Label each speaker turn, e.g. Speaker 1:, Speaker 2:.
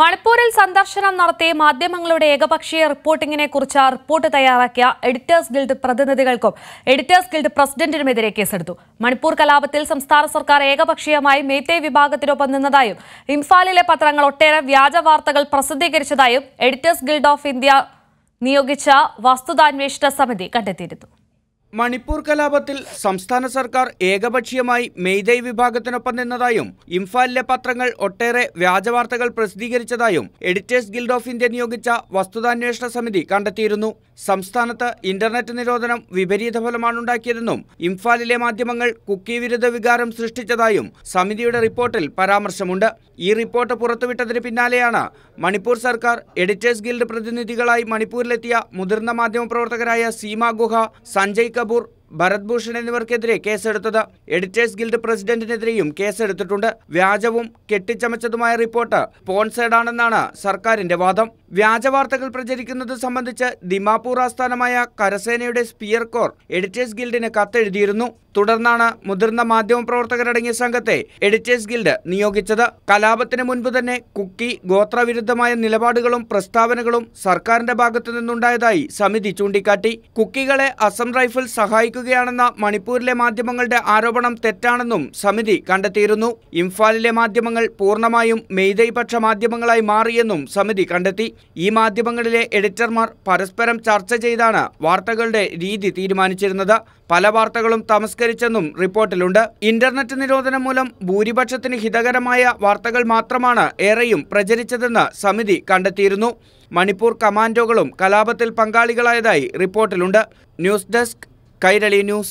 Speaker 1: മണിപ്പൂരിൽ സന്ദർശനം നടത്തി മാധ്യമങ്ങളുടെ ഏകപക്ഷീയ റിപ്പോർട്ടിങ്ങിനെ കുറിച്ച് റിപ്പോർട്ട് തയ്യാറാക്കിയ എഡിറ്റേഴ്സ് ഗിൽഡ് പ്രതിനിധികൾക്കും എഡിറ്റേഴ്സ് ഗിൽഡ് പ്രസിഡന്റിനുമെതിരെ കേസെടുത്തു മണിപ്പൂർ കലാപത്തിൽ സംസ്ഥാന സർക്കാർ ഏകപക്ഷീയമായി മേത്തേ വിഭാഗത്തിനൊപ്പം നിന്നതായും ഇംഫാലിലെ പത്രങ്ങൾ ഒട്ടേറെ വ്യാജ വാർത്തകൾ പ്രസിദ്ധീകരിച്ചതായും എഡിറ്റേഴ്സ് ഗിൽഡ് ഓഫ് ഇന്ത്യ നിയോഗിച്ച വസ്തുതാന്വേഷണ സമിതി കണ്ടെത്തിയിരുന്നു
Speaker 2: മണിപ്പൂർ കലാപത്തിൽ സംസ്ഥാന സർക്കാർ ഏകപക്ഷീയമായി മെയ്തൈ വിഭാഗത്തിനൊപ്പം നിന്നതായും ഇംഫാലിലെ പത്രങ്ങൾ ഒട്ടേറെ വ്യാജവാർത്തകൾ പ്രസിദ്ധീകരിച്ചതായും എഡിറ്റേഴ്സ് ഗിൽഡ് ഓഫ് ഇന്ത്യ നിയോഗിച്ച വസ്തുതാന്വേഷണ സമിതി കണ്ടെത്തിയിരുന്നു സംസ്ഥാനത്ത് ഇന്റർനെറ്റ് നിരോധനം വിപരീത ഫലമാണുണ്ടാക്കിയതെന്നും ഇംഫാലിലെ മാധ്യമങ്ങൾ കുക്കി വിരുദ്ധ വികാരം സൃഷ്ടിച്ചതായും സമിതിയുടെ റിപ്പോർട്ടിൽ പരാമർശമുണ്ട് ഈ റിപ്പോർട്ട് പുറത്തുവിട്ടതിന് പിന്നാലെയാണ് മണിപ്പൂർ സർക്കാർ എഡിറ്റേഴ്സ് ഗിൽഡ് പ്രതിനിധികളായി മണിപ്പൂരിലെത്തിയ മുതിർന്ന മാധ്യമപ്രവർത്തകരായ സീമ ഗുഹ സഞ്ജയ് تكبر ഭരത് ഭൂഷൺ എന്നിവർക്കെതിരെ കേസെടുത്തത് എഡിറ്റേഴ്സ് ഗിൽഡ് പ്രസിഡന്റിനെതിരെയും കേസെടുത്തിട്ടുണ്ട് വ്യാജവും കെട്ടിച്ചമച്ചതുമായ റിപ്പോർട്ട് സ്പോൺസേഡാണെന്നാണ് സർക്കാരിന്റെ വാദം വ്യാജ വാർത്തകൾ പ്രചരിക്കുന്നത് സംബന്ധിച്ച് ദിമാപൂർ ആസ്ഥാനമായ കരസേനയുടെ സ്പിയർ കോർ എഡിറ്റേഴ്സ് ഗിൽഡിന് കത്തെഴുതിയിരുന്നു തുടർന്നാണ് മുതിർന്ന പ്രവർത്തകരടങ്ങിയ സംഘത്തെ എഡിറ്റേഴ്സ് ഗിൽഡ് നിയോഗിച്ചത് കലാപത്തിന് മുൻപ് തന്നെ കുക്കി ഗോത്രവിരുദ്ധമായ നിലപാടുകളും പ്രസ്താവനകളും സർക്കാരിന്റെ ഭാഗത്തു നിന്നുണ്ടായതായി സമിതി ചൂണ്ടിക്കാട്ടി കുക്കികളെ അസം റൈഫിൾ സഹായിക്കുന്നു നടക്കുകയാണെന്ന മണിപ്പൂരിലെ മാധ്യമങ്ങളുടെ ആരോപണം തെറ്റാണെന്നും സമിതി കണ്ടെത്തിയിരുന്നു ഇംഫാലിലെ മാധ്യമങ്ങൾ പൂർണ്ണമായും മെയ്തൈപക്ഷ മാധ്യമങ്ങളായി മാറിയെന്നും സമിതി കണ്ടെത്തി ഈ മാധ്യമങ്ങളിലെ എഡിറ്റർമാർ പരസ്പരം ചർച്ച ചെയ്താണ് വാർത്തകളുടെ രീതി തീരുമാനിച്ചിരുന്നത് പല വാർത്തകളും തമസ്കരിച്ചെന്നും റിപ്പോർട്ടിലുണ്ട് ഇന്റർനെറ്റ് നിരോധനം മൂലം ഭൂരിപക്ഷത്തിന് ഹിതകരമായ വാർത്തകൾ മാത്രമാണ് ഏറെയും പ്രചരിച്ചതെന്ന് സമിതി കണ്ടെത്തിയിരുന്നു മണിപ്പൂർ കമാൻഡോകളും കലാപത്തിൽ പങ്കാളികളായതായി റിപ്പോർട്ടിലുണ്ട് ന്യൂസ് ഡെസ്ക് കൈരളി ന്യൂസ്